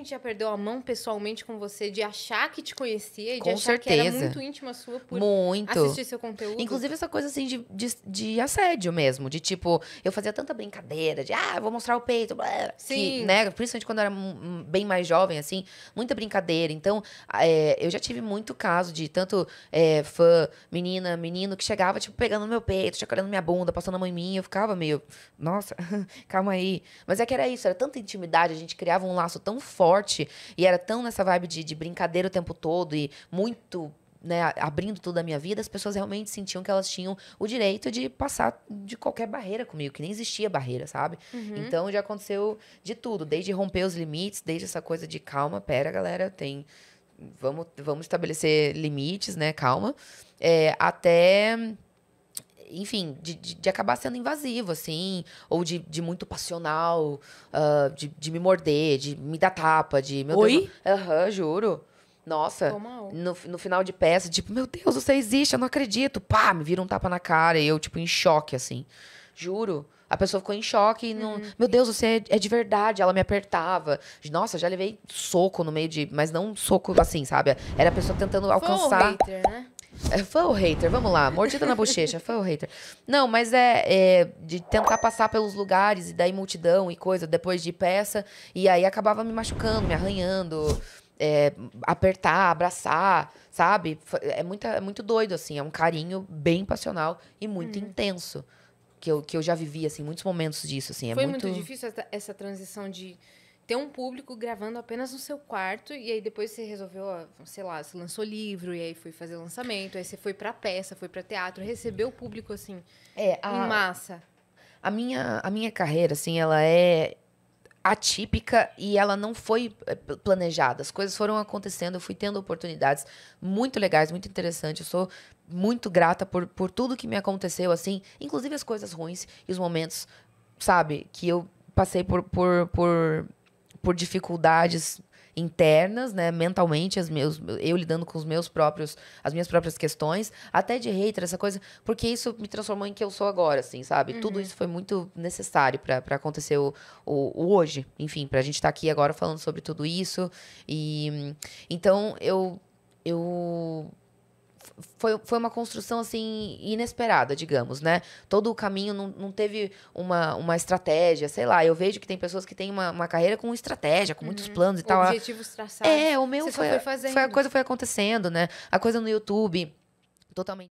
gente já perdeu a mão pessoalmente com você de achar que te conhecia e de achar certeza. que era muito íntima sua por muito. assistir seu conteúdo? Inclusive essa coisa assim de, de, de assédio mesmo, de tipo, eu fazia tanta brincadeira de, ah, vou mostrar o peito, blá, Sim. Que, né, principalmente quando eu era bem mais jovem, assim, muita brincadeira. Então, é, eu já tive muito caso de tanto é, fã, menina, menino, que chegava, tipo, pegando meu peito, chacoalhando minha bunda, passando a mão em mim, eu ficava meio, nossa, calma aí. Mas é que era isso, era tanta intimidade, a gente criava um laço tão forte forte. E era tão nessa vibe de, de brincadeira o tempo todo e muito né, abrindo tudo da minha vida, as pessoas realmente sentiam que elas tinham o direito de passar de qualquer barreira comigo, que nem existia barreira, sabe? Uhum. Então já aconteceu de tudo, desde romper os limites, desde essa coisa de calma, pera, galera, tem. Vamos, vamos estabelecer limites, né? Calma. É, até enfim, de, de, de, acabar sendo invasivo, assim, ou de, de muito passional, uh, de, de me morder, de me dar tapa, de. Meu Oi? Aham, uhum, juro. Nossa, no, no final de peça, tipo, meu Deus, você existe, eu não acredito. Pá, me vira um tapa na cara e eu, tipo, em choque, assim. Juro. A pessoa ficou em choque e não. Hum. Meu Deus, você é, é de verdade. Ela me apertava. Nossa, já levei soco no meio de. Mas não um soco assim, sabe? Era a pessoa tentando Foi alcançar. Um hater, né? É fã ou hater? Vamos lá, mordida na bochecha, fã ou hater? Não, mas é, é, de tentar passar pelos lugares e daí multidão e coisa, depois de peça, e aí acabava me machucando, me arranhando, é, apertar, abraçar, sabe? É, muita, é muito doido, assim, é um carinho bem passional e muito hum. intenso. Que eu, que eu já vivi, assim, muitos momentos disso, assim. É Foi muito, muito difícil essa, essa transição de ter um público gravando apenas no seu quarto e aí depois você resolveu, sei lá, você lançou livro e aí foi fazer lançamento, aí você foi para peça, foi para teatro, recebeu o público assim, é, a, em massa. A minha a minha carreira assim, ela é atípica e ela não foi eh, planejada. As coisas foram acontecendo, eu fui tendo oportunidades muito legais, muito interessantes. Eu sou muito grata por, por tudo que me aconteceu, assim, inclusive as coisas ruins e os momentos, sabe, que eu passei por, por, por por dificuldades internas, né, mentalmente, as meus, eu lidando com os meus próprios, as minhas próprias questões, até de hater, essa coisa, porque isso me transformou em que eu sou agora, assim, sabe? Uhum. Tudo isso foi muito necessário para acontecer o, o, o, hoje, enfim, a gente estar tá aqui agora falando sobre tudo isso. E então eu eu foi, foi uma construção assim inesperada, digamos, né? Todo o caminho não, não teve uma, uma estratégia, sei lá. Eu vejo que tem pessoas que têm uma, uma carreira com estratégia, com uhum. muitos planos e tal. Objetivos traçados. É, o meu Você foi, foi, foi a coisa foi acontecendo, né? A coisa no YouTube totalmente